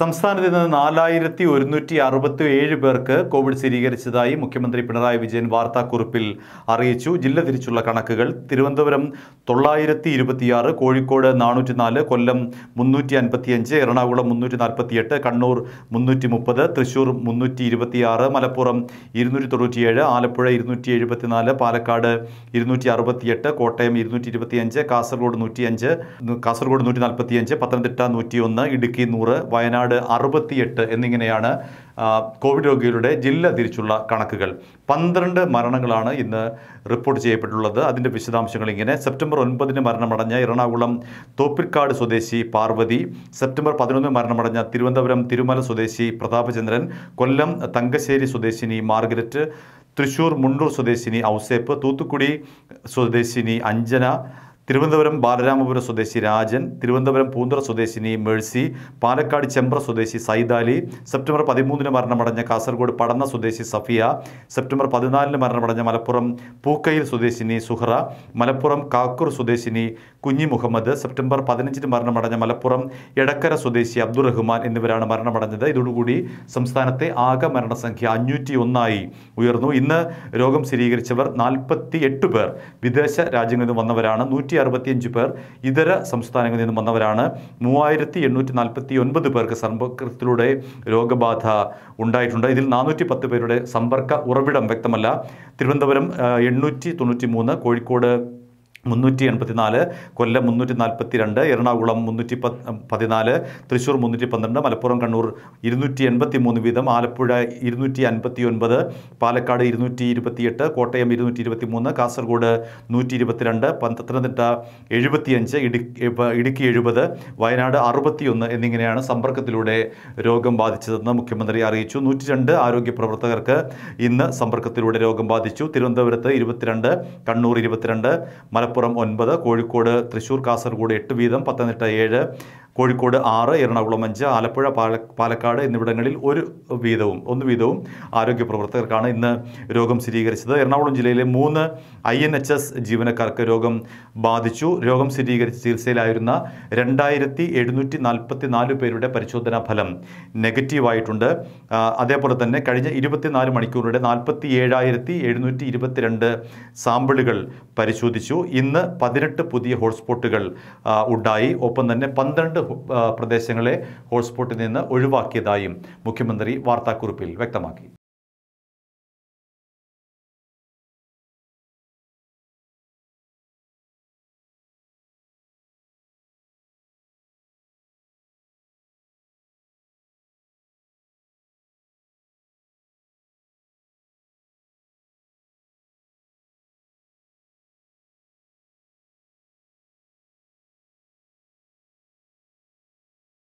സംസ്ഥാനത്ത് ഇന്ന് നാലായിരത്തി ഒരുന്നൂറ്റി അറുപത്തി ഏഴ് പേർക്ക് കോവിഡ് സ്ഥിരീകരിച്ചതായി മുഖ്യമന്ത്രി പിണറായി വിജയൻ വാർത്താക്കുറിപ്പിൽ അറിയിച്ചു ജില്ല തിരിച്ചുള്ള കണക്കുകൾ തിരുവനന്തപുരം തൊള്ളായിരത്തി ഇരുപത്തിയാറ് കോഴിക്കോട് നാനൂറ്റി നാല് കൊല്ലം മുന്നൂറ്റി അൻപത്തിയഞ്ച് എറണാകുളം മുന്നൂറ്റി നാൽപ്പത്തിയെട്ട് കണ്ണൂർ മുന്നൂറ്റി മുപ്പത് തൃശ്ശൂർ മുന്നൂറ്റി ഇരുപത്തിയാറ് മലപ്പുറം ഇരുന്നൂറ്റി തൊണ്ണൂറ്റിയേഴ് ആലപ്പുഴ ഇരുന്നൂറ്റി എഴുപത്തിനാല് പാലക്കാട് ഇരുന്നൂറ്റി അറുപത്തിയെട്ട് കോട്ടയം ഇരുന്നൂറ്റി ഇരുപത്തിയഞ്ച് കാസർഗോഡ് നൂറ്റിയഞ്ച് കാസർഗോഡ് നൂറ്റി നാൽപ്പത്തിയഞ്ച് പത്തനംതിട്ട നൂറ്റിയൊന്ന് ഇടുക്കി നൂറ് വയനാട് വയനാട് അറുപത്തിയെട്ട് എന്നിങ്ങനെയാണ് കോവിഡ് രോഗികളുടെ ജില്ല തിരിച്ചുള്ള കണക്കുകൾ പന്ത്രണ്ട് മരണങ്ങളാണ് ഇന്ന് റിപ്പോർട്ട് ചെയ്യപ്പെട്ടുള്ളത് അതിൻ്റെ വിശദാംശങ്ങൾ ഇങ്ങനെ സെപ്റ്റംബർ ഒൻപതിന് മരണമടഞ്ഞ എറണാകുളം തോപ്പിൽക്കാട് സ്വദേശി പാർവതി സെപ്റ്റംബർ പതിനൊന്ന് മരണമടഞ്ഞ തിരുവനന്തപുരം തിരുമല സ്വദേശി പ്രതാപചന്ദ്രൻ കൊല്ലം തങ്കശ്ശേരി സ്വദേശിനി മാർഗരറ്റ് തൃശൂർ മുണ്ടൂർ സ്വദേശിനി ഔസേപ്പ് തൂത്തുക്കുടി സ്വദേശിനി അഞ്ജന തിരുവനന്തപുരം ബാലരാമപുരം സ്വദേശി രാജൻ തിരുവനന്തപുരം പൂന്തറ സ്വദേശിനി മേഴ്സി പാലക്കാട് ചെമ്പ്ര സ്വദേശി സൈദാലി സെപ്റ്റംബർ പതിമൂന്നിന് മരണമടഞ്ഞ കാസർഗോഡ് പടന്ന സ്വദേശി സഫിയ സെപ്റ്റംബർ പതിനാലിന് മരണമടഞ്ഞ മലപ്പുറം പൂക്കയിൽ സ്വദേശിനി സുഹറ മലപ്പുറം കാക്കൂർ സ്വദേശിനി കുഞ്ഞി മുഹമ്മദ് സെപ്റ്റംബർ പതിനഞ്ചിന് മരണമടഞ്ഞ മലപ്പുറം എടക്കര സ്വദേശി അബ്ദുറഹ്മാൻ എന്നിവരാണ് മരണമടഞ്ഞത് ഇതോടുകൂടി സംസ്ഥാനത്തെ ആകെ മരണസംഖ്യ അഞ്ഞൂറ്റി ഒന്നായി ഉയർന്നു ഇന്ന് രോഗം സ്ഥിരീകരിച്ചവർ നാൽപ്പത്തി എട്ട് പേർ വിദേശ രാജ്യങ്ങളിൽ നിന്ന് വന്നവരാണ് നൂറ്റി നൂറ്റി അറുപത്തിയഞ്ച് പേർ ഇതര സംസ്ഥാനങ്ങളിൽ നിന്നും വന്നവരാണ് മൂവായിരത്തി എണ്ണൂറ്റി നാൽപ്പത്തി ഒൻപത് പേർക്ക് സമ്പർക്കത്തിലൂടെ രോഗബാധ ഉണ്ടായിട്ടുണ്ട് ഇതിൽ നാനൂറ്റി പത്ത് പേരുടെ സമ്പർക്ക ഉറവിടം വ്യക്തമല്ല തിരുവനന്തപുരം എണ്ണൂറ്റി തൊണ്ണൂറ്റി മൂന്ന് കോഴിക്കോട് മുന്നൂറ്റി എൺപത്തിനാല് കൊല്ലം മുന്നൂറ്റി നാൽപ്പത്തി രണ്ട് എറണാകുളം മുന്നൂറ്റി പതിനാല് തൃശ്ശൂർ മുന്നൂറ്റി പന്ത്രണ്ട് മലപ്പുറം കണ്ണൂർ ഇരുന്നൂറ്റി എൺപത്തി മൂന്ന് വീതം ആലപ്പുഴ ഇരുന്നൂറ്റി അൻപത്തി ഒൻപത് പാലക്കാട് ഇരുന്നൂറ്റി ഇരുപത്തിയെട്ട് കോട്ടയം ഇരുന്നൂറ്റി ഇരുപത്തി മൂന്ന് കാസർഗോഡ് നൂറ്റി ഇരുപത്തിരണ്ട് പത്തനംതിട്ട എഴുപത്തിയഞ്ച് ഇടുക്കി ഇടുക്കി എഴുപത് വയനാട് അറുപത്തിയൊന്ന് എന്നിങ്ങനെയാണ് സമ്പർക്കത്തിലൂടെ രോഗം ബാധിച്ചതെന്ന് മുഖ്യമന്ത്രി അറിയിച്ചു നൂറ്റി രണ്ട് ആരോഗ്യ പ്രവർത്തകർക്ക് ഇന്ന് സമ്പർക്കത്തിലൂടെ രോഗം ബാധിച്ചു തിരുവനന്തപുരത്ത് ഇരുപത്തിരണ്ട് കണ്ണൂർ ഇരുപത്തിരണ്ട് മലപ്പുറം മലപ്പുറം ഒൻപത് കോഴിക്കോട് തൃശ്ശൂർ കാസർഗോഡ് എട്ട് വീതം പത്തനംതിട്ട ഏഴ് കോഴിക്കോട് ആറ് എറണാകുളം അഞ്ച് ആലപ്പുഴ പാലക്കാട് എന്നിവിടങ്ങളിൽ ഒരു വീതവും ഒന്ന് വീതവും ആരോഗ്യ പ്രവർത്തകർക്കാണ് ഇന്ന് രോഗം സ്ഥിരീകരിച്ചത് എറണാകുളം ജില്ലയിലെ മൂന്ന് ഐ എൻ എച്ച് എസ് ജീവനക്കാർക്ക് രോഗം ബാധിച്ചു രോഗം സ്ഥിരീകരിച്ച് ചികിത്സയിലായിരുന്ന രണ്ടായിരത്തി എഴുന്നൂറ്റി നാൽപ്പത്തി നാല് പേരുടെ പരിശോധനാ ഫലം നെഗറ്റീവായിട്ടുണ്ട് അതേപോലെ തന്നെ കഴിഞ്ഞ ഇരുപത്തിനാല് മണിക്കൂറിലൂടെ നാൽപ്പത്തി ഏഴായിരത്തി എഴുന്നൂറ്റി ഇരുപത്തിരണ്ട് സാമ്പിളുകൾ പരിശോധിച്ചു ഇന്ന് പതിനെട്ട് പുതിയ ഹോട്ട്സ്പോട്ടുകൾ ഉണ്ടായി ഒപ്പം തന്നെ പന്ത്രണ്ട് പ്രദേശങ്ങളെ ഹോട്ട്സ്പോട്ടിൽ നിന്ന് ഒഴിവാക്കിയതായും മുഖ്യമന്ത്രി വാർത്താക്കുറിപ്പിൽ വ്യക്തമാക്കി